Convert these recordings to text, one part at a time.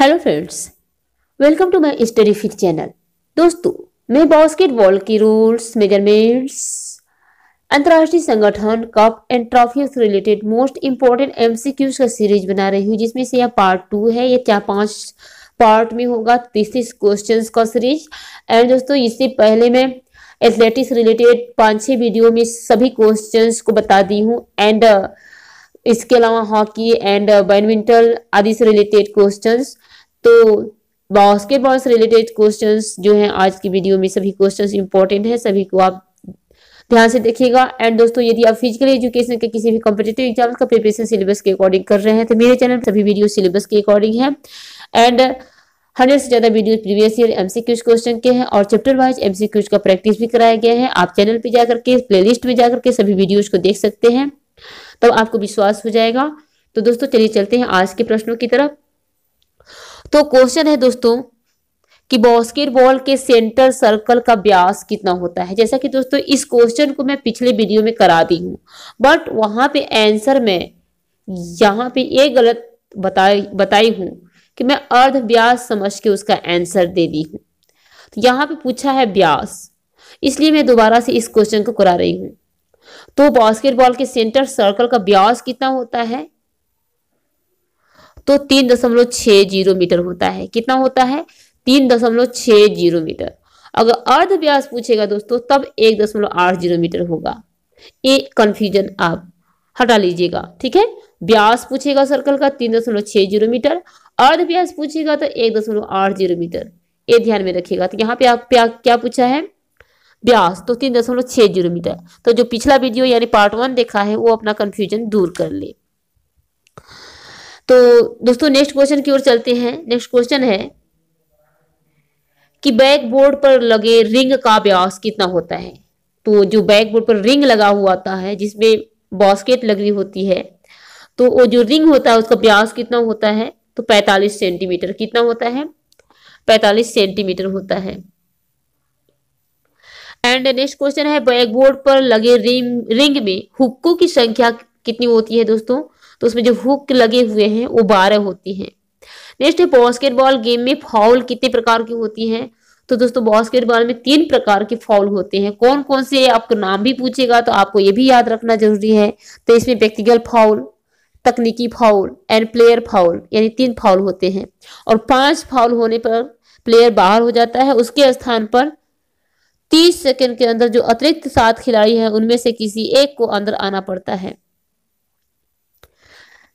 hello friends welcome to my fit channel दोस्तों मैं basketball की रूल्स मेजरमेंट्स अंतर्राष्ट्रीय संगठन कप एंड ट्रॉफी से रिलेटेड मोस्ट इम्पोर्टेंट एमसीक्यूज का सीरीज बना रही हूँ जिसमें से यह पार्ट टू है ये चार पांच पार्ट में होगा तीस तीस क्वेश्चन का सीरीज एंड दोस्तों इससे पहले मैं एथलेटिक्स रिलेटेड पाँच छः वीडियो में सभी क्वेश्चन को बता दी हूँ एंड इसके अलावा हॉकी एंड बैडमिंटन आदि से रिलेटेड क्वेश्चंस तो बास्केटबॉल से रिलेटेड क्वेश्चंस जो हैं आज की वीडियो में सभी क्वेश्चंस इंपॉर्टेंट हैं सभी को आप ध्यान से देखिएगा एंड दोस्तों यदि आप फिजिकल एजुकेशन के किसी भी कॉम्पिटेटिव एग्जाम का प्रिपरेशन सिलेबस के अकॉर्डिंग कर रहे हैं तो मेरे चैनल सभी वीडियो सिलेबस के अकॉर्डिंग है एंड हंड्रेड से ज्यादा video previous year MCQs question के हैं और चैप्टर वाइज एमसीक्यूज का प्रैक्टिस भी कराया गया है आप चैनल पे जाकर के प्लेलिस्ट में जाकर के सभी वीडियो को देख सकते हैं तब तो आपको विश्वास हो जाएगा तो दोस्तों चलिए चलते हैं आज के प्रश्नों की तरफ तो क्वेश्चन है दोस्तों कि बास्केटबॉल के सेंटर सर्कल का व्यास कितना होता है जैसा कि दोस्तों इस क्वेश्चन को मैं पिछले वीडियो में करा दी हूँ बट वहां पे आंसर में यहाँ पे ये गलत बताई बताई हूं कि मैं अर्ध व्यास समझ के उसका आंसर दे दी हूं तो यहाँ पे पूछा है व्यास इसलिए मैं दोबारा से इस क्वेश्चन को करा रही हूँ तो बास्केटबॉल के सेंटर सर्कल का व्यास कितना होता है तो तीन दशमलव छह जीरो मीटर होता है कितना होता है तीन दशमलव छह जीरो मीटर अगर अर्ध व्यास पूछेगा दोस्तों तब एक दशमलव आठ जीरो मीटर होगा ये कन्फ्यूजन आप हटा लीजिएगा ठीक है व्यास पूछेगा सर्कल का तीन दशमलव छह जीरो मीटर अर्ध व्यास पूछेगा तो एक दशमलव आठ जीरो मीटर ये ध्यान में रखिएगा तो यहाँ पे आप क्या पूछा है व्यास तो तीन दशमलव छह जीरो मीटर तो जो पिछला वीडियो यानी पार्ट वन देखा है वो अपना कन्फ्यूजन दूर कर ले तो दोस्तों नेक्स्ट क्वेश्चन की ओर चलते हैं नेक्स्ट क्वेश्चन है कि बैक बोर्ड पर लगे रिंग का व्यास कितना होता है तो जो बैक बोर्ड पर रिंग लगा हुआ होता है जिसमें बॉस्केट लगी होती है तो वो जो रिंग होता है उसका व्यास कितना होता है तो 45 सेंटीमीटर कितना होता है 45 सेंटीमीटर होता है एंड नेक्स्ट क्वेश्चन है बैक बोर्ड पर लगे रिंग रिंग में हुक्कों की संख्या कितनी होती है दोस्तों तो उसमें जो हुक लगे हुए हैं वो बारह होती हैं नेक्स्ट है बास्केटबॉल गेम में फाउल कितने प्रकार की होती हैं तो दोस्तों बास्केटबॉल में तीन प्रकार के फाउल होते हैं कौन कौन से आपको नाम भी पूछेगा तो आपको ये भी याद रखना जरूरी है तो इसमें व्यक्तिगत फाउल तकनीकी फाउल एंड प्लेयर फाउल यानी तीन फाउल होते हैं और पांच फाउल होने पर प्लेयर बाहर हो जाता है उसके स्थान पर तीस सेकेंड के अंदर जो अतिरिक्त सात खिलाड़ी हैं उनमें से किसी एक को अंदर आना पड़ता है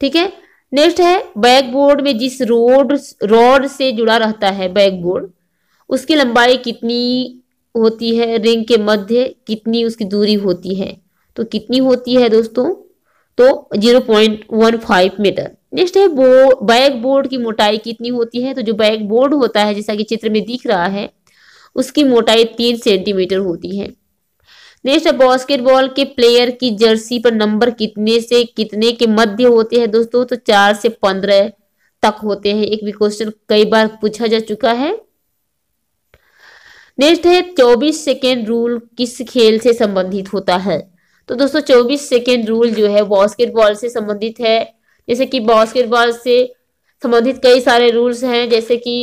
ठीक है नेक्स्ट है बैकबोर्ड में जिस रोड रोड से जुड़ा रहता है बैकबोर्ड उसकी लंबाई कितनी होती है रिंग के मध्य कितनी उसकी दूरी होती है तो कितनी होती है दोस्तों तो 0.15 मीटर नेक्स्ट है बो बैक बोर्ड की मोटाई कितनी होती है तो जो बैक बोर्ड होता है जैसा कि चित्र में दिख रहा है उसकी मोटाई तीन सेंटीमीटर होती है नेक्स्ट बास्केटबॉल के प्लेयर की जर्सी पर नंबर कितने से कितने के मध्य होते हैं दोस्तों तो चार से पंद्रह तक होते हैं एक भी क्वेश्चन कई बार पूछा जा चुका है नेक्स्ट है चौबीस सेकेंड रूल किस खेल से संबंधित होता है तो दोस्तों चौबीस सेकेंड रूल जो है बास्केटबॉल से संबंधित है जैसे कि बास्केटबॉल से संबंधित कई सारे रूल्स हैं जैसे कि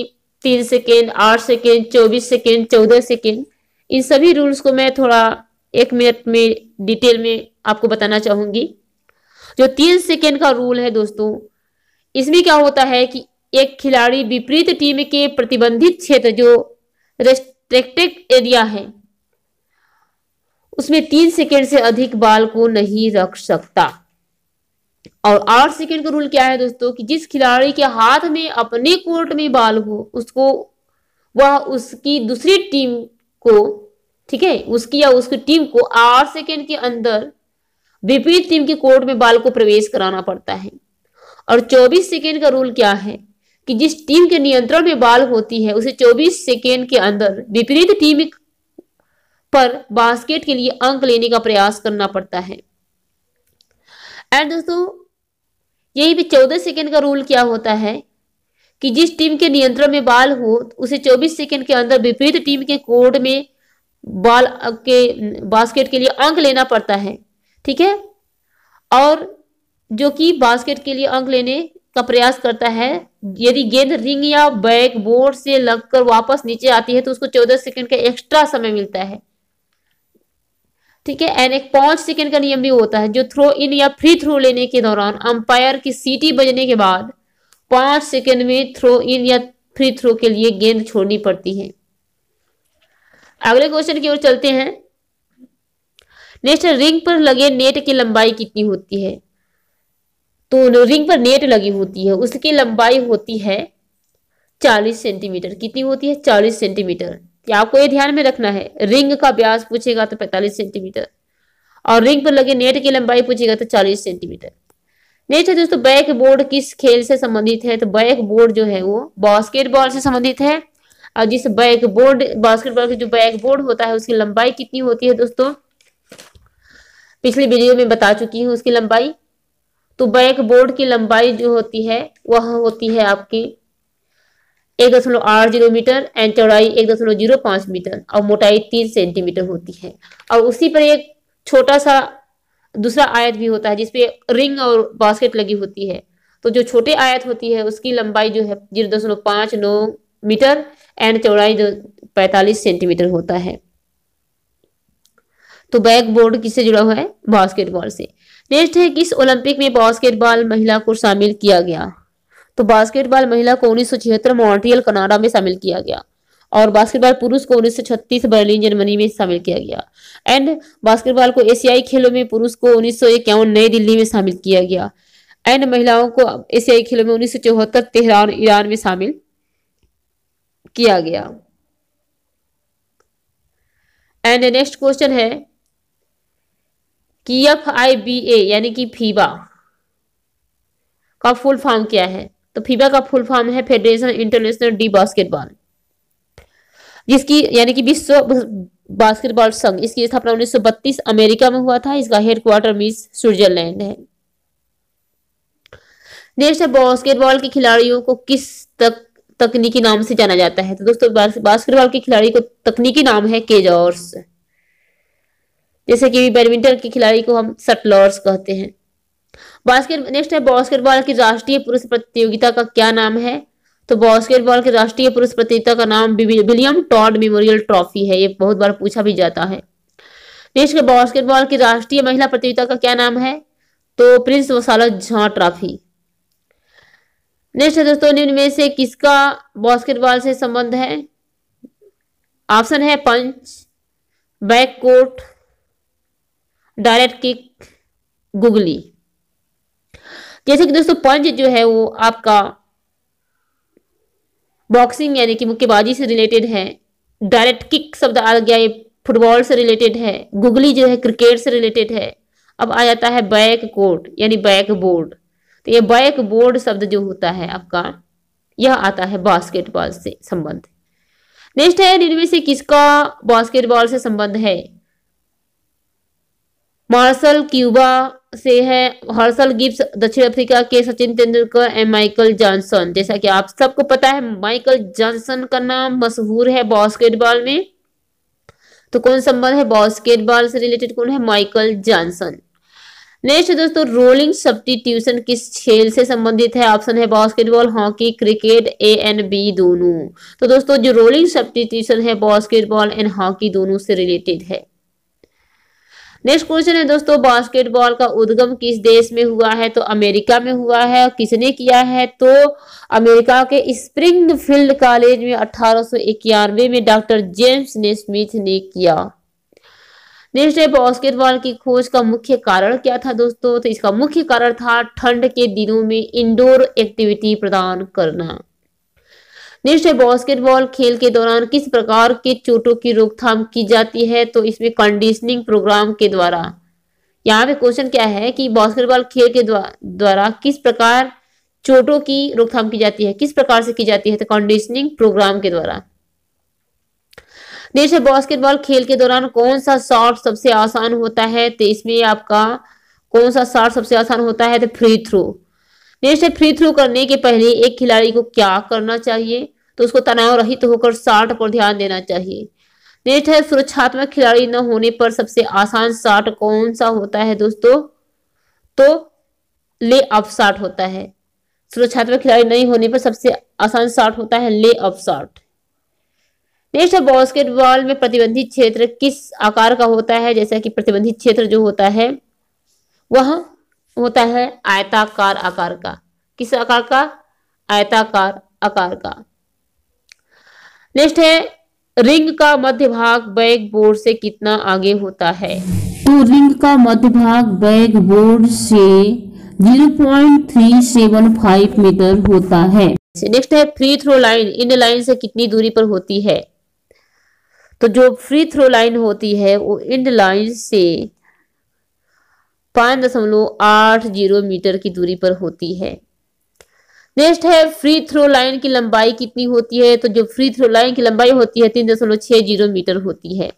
तीन सेकेंड आठ सेकेंड चौबीस सेकेंड चौदह सेकेंड इन सभी रूल्स को मैं थोड़ा एक मिनट में डिटेल में आपको बताना चाहूंगी जो तीन सेकेंड का रूल है दोस्तों इसमें क्या होता है कि एक खिलाड़ी विपरीत टीम के प्रतिबंधित क्षेत्र जो रेस्ट्रिक्टेड एरिया है उसमें तीन सेकेंड से अधिक बाल को नहीं रख सकता और आठ सेकेंड का रूल क्या है दोस्तों कि जिस खिलाड़ी के हाथ में अपने कोर्ट में बाल हो उसको वह उसकी दूसरी टीम को ठीक है उसकी या उसकी टीम को आठ सेकेंड के अंदर विपरीत टीम के कोर्ट में बाल को प्रवेश कराना पड़ता है और 24 सेकेंड का रूल क्या है कि जिस टीम के नियंत्रण में बाल होती है उसे 24 सेकेंड के अंदर विपरीत टीम पर बास्केट के लिए अंक लेने का प्रयास करना पड़ता है एंड दोस्तों यही भी 14 सेकेंड का रूल क्या होता है कि जिस टीम के नियंत्रण में बाल हो उसे 24 सेकेंड के अंदर विपरीत टीम के कोर्ट में बॉल के बास्केट के लिए अंक लेना पड़ता है ठीक है और जो कि बास्केट के लिए अंक लेने का प्रयास करता है यदि गेंद रिंग या बैक बोर्ड से लगकर वापस नीचे आती है तो उसको चौदह सेकंड का एक्स्ट्रा समय मिलता है ठीक है एंड एक पांच सेकंड का नियम भी होता है जो थ्रो इन या फ्री थ्रो लेने के दौरान अंपायर की सीटी बजने के बाद पांच सेकंड में थ्रो इन या फ्री थ्रो के लिए गेंद छोड़नी पड़ती है अगले क्वेश्चन की ओर चलते हैं नेक्स्ट रिंग पर लगे नेट की लंबाई कितनी होती है तो रिंग पर नेट लगी होती है उसकी लंबाई होती है चालीस सेंटीमीटर कितनी होती है चालीस सेंटीमीटर आपको ये ध्यान में रखना है रिंग का ब्यास पूछेगा तो पैंतालीस सेंटीमीटर और रिंग पर लगे नेट की लंबाई पूछेगा तो चालीस सेंटीमीटर नेक्स्ट है दोस्तों बैक बोर्ड किस खेल से संबंधित है तो बैक बोर्ड जो है वो बास्केटबॉल से संबंधित है और जिस बैक बोर्ड बास्केटबॉल का जो बैक बोर्ड होता है उसकी लंबाई कितनी होती है दोस्तों पिछली वीडियो में बता चुकी हूँ उसकी लंबाई तो बैक बोर्ड की लंबाई जो होती है वह होती है आपकी एक दशमलव आठ जीरो मीटर एंड चौड़ाई एक दशमलव जीरो पांच मीटर और मोटाई तीन सेंटीमीटर होती है और उसी पर एक छोटा सा दूसरा आयत भी होता है जिसपे रिंग और बास्केट लगी होती है तो जो छोटे आयत होती है उसकी लंबाई जो है जीरो दशमलव पांच नौ मीटर एंड चौड़ाई जो पैंतालीस सेंटीमीटर होता है तो बैक बोर्ड किससे जुड़ा हुआ है बास्केटबॉल से नेक्स्ट है किस ओलंपिक में बास्केटबॉल महिला को शामिल किया गया तो बास्केटबॉल महिला को उन्नीस सौ छिहत्तर मॉन्ट्रियल कनाडा में शामिल किया गया और बास्केटबॉल पुरुष को उन्नीस सौ छत्तीस बर्लिन जर्मनी में शामिल किया गया एंड बास्केटबॉल को एशियाई खेलों में पुरुष को उन्नीस सौ इक्यावन नई दिल्ली में शामिल किया गया एंड महिलाओं को एशियाई खेलों में उन्नीस सौ चौहत्तर तेहरान ईरान में शामिल किया गया एंड नेक्स्ट क्वेश्चन है कि एफ आई बी ए यानी कि फीबा का फुल फॉर्म क्या है तो फीबा का फुल फॉर्म है फेडरेशन इंटरनेशनल डी बास्केटबॉल जिसकी यानी कि विश्व बास्केटबॉल संघ इसकी स्थापना 1932 अमेरिका में हुआ था इसका हेडक्वार्टर मिस स्विट्जरलैंड है नेक्स्ट है बास्केटबॉल के खिलाड़ियों को किस तक तकनीकी नाम से जाना जाता है तो दोस्तों बास्केटबॉल के खिलाड़ी को तकनीकी नाम है केजॉर्स जैसे कि बैडमिंटन के खिलाड़ी को हम सटलॉर्स कहते हैं बास्केट नेक्स्ट है बास्केटबॉल की राष्ट्रीय पुरुष प्रतियोगिता का क्या नाम है तो बास्केटबॉल की राष्ट्रीय पुरुष प्रतियोगिता का नाम विलियम टॉड मेमोरियल ट्रॉफी है ये बहुत बार पूछा भी जाता है नेक्स्ट है बास्केटबॉल की राष्ट्रीय महिला प्रतियोगिता का क्या नाम है तो प्रिंस वसाला झा ट्रॉफी नेक्स्ट है दोस्तों निम्न में से किसका बास्केटबॉल से संबंध है ऑप्शन है punch back court direct kick googly जैसे कि दोस्तों पंच जो है वो आपका बॉक्सिंग यानी कि मुक्केबाजी से रिलेटेड है डायरेक्ट किक शब्द आ गया ये फुटबॉल से रिलेटेड है गुगली जो है क्रिकेट से रिलेटेड है अब आ जाता है बैक कोर्ट यानी बैक बोर्ड तो ये बैक बोर्ड शब्द जो होता है आपका यह आता है बास्केटबॉल से संबंध नेक्स्ट है इनमें से किसका बास्केटबॉल से संबंध है मार्शल क्यूबा से है हर्सल गिब्स दक्षिण अफ्रीका के Sachin Tendulkar and Michael Johnson जैसा कि आप सबको पता है माइकल जॉनसन का नाम मशहूर है बास्केटबॉल में तो कौन संबंध है बास्केटबॉल से रिलेटेड कौन है माइकल जॉनसन नेक्स्ट दोस्तों रोलिंग सब्सटीट्यूशन किस खेल से संबंधित है ऑप्शन है basketball hockey cricket A and B दोनों तो दोस्तों जो रोलिंग सब्सटीट्यूशन है बास्केटबॉल एंड हॉकी दोनों से रिलेटेड है नेक्स्ट क्वेश्चन है दोस्तों बास्केटबॉल का उद्गम किस देश में हुआ है तो अमेरिका में हुआ है किसने किया है तो अमेरिका के स्प्रिंगफील्ड कॉलेज में अठारह में डॉक्टर जेम्स ने स्मिथ ने किया नेक्स्ट है बास्केटबॉल की खोज का मुख्य कारण क्या था दोस्तों तो इसका मुख्य कारण था ठंड के दिनों में इंडोर एक्टिविटी प्रदान करना नेक्स्ट है बास्केटबॉल खेल के दौरान किस प्रकार के चोटों की रोकथाम की जाती है तो इसमें कंडीशनिंग प्रोग्राम के द्वारा यहाँ पे क्वेश्चन क्या है कि बास्केटबॉल खेल के द्वारा किस प्रकार चोटों की रोकथाम की जाती है किस प्रकार से की जाती है तो कंडीशनिंग प्रोग्राम के द्वारा देखिए बास्केटबॉल खेल के दौरान कौन सा शॉट सबसे आसान होता है तो इसमें आपका कौन सा शॉट सबसे आसान होता है तो फ्री थ्रू नेक्स्ट है फ्री थ्रो करने के पहले एक खिलाड़ी को क्या करना चाहिए तो उसको तनाव रहित तो होकर शॉट पर ध्यान देना चाहिए नेक्स्ट है सुरक्षात्मक खिलाड़ी न होने पर सबसे आसान शॉट कौन सा होता है दोस्तों तो ले ऑफ शॉट होता है सुरक्षात्मक खिलाड़ी नहीं होने पर सबसे आसान शॉट होता है ले ऑफ शॉट नेक्स्ट है बास्केटबॉल में प्रतिबंधित क्षेत्र किस आकार का होता है जैसा कि प्रतिबंधित क्षेत्र जो होता है वह होता है आयताकार आकार का किस आकार का आयताकार आकार का नेक्स्ट है रिंग का मध्य भाग बैग बोर्ड से कितना आगे होता है तो रिंग का मध्य भाग बैग बोर्ड से 0.375 मीटर होता है नेक्स्ट है फ्री थ्रो लाइन इन लाइन से कितनी दूरी पर होती है तो जो फ्री थ्रो लाइन होती है वो इंड लाइन से पांच दशमलव आठ जीरो मीटर की दूरी पर होती है नेक्स्ट है फ्री थ्रो लाइन की लंबाई कितनी होती है तो जो फ्री थ्रो लाइन की लंबाई होती है तीन दशमलव छह जीरो मीटर होती है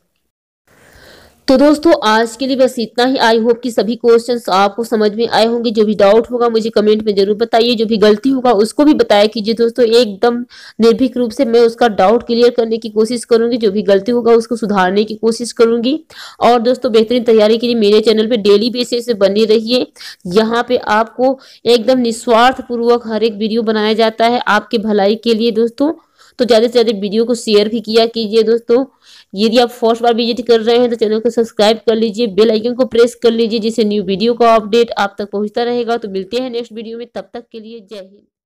तो दोस्तों आज के लिए बस इतना ही आई होप कि सभी क्वेश्चंस आपको समझ में आए होंगे जो भी डाउट होगा मुझे कमेंट में जरूर बताइए जो भी गलती होगा उसको भी बताया कीजिए दोस्तों एकदम निर्भीक रूप से मैं उसका डाउट क्लियर करने की कोशिश करूंगी जो भी गलती होगा उसको सुधारने की कोशिश करूंगी और दोस्तों बेहतरीन तैयारी के लिए मेरे चैनल पर डेली बेसिस से बने रहिए यहाँ पे आपको एकदम निस्वार्थ पूर्वक हर एक वीडियो बनाया जाता है आपके भलाई के लिए दोस्तों तो ज़्यादा से ज़्यादा वीडियो को शेयर भी किया कीजिए दोस्तों यदि आप फर्स्ट बार विजिट कर रहे हैं तो चैनल को सब्सक्राइब कर लीजिए बेल आइकन को प्रेस कर लीजिए जिससे न्यू वीडियो का अपडेट आप तक पहुंचता रहेगा तो मिलते हैं नेक्स्ट वीडियो में तब तक के लिए जय हिंद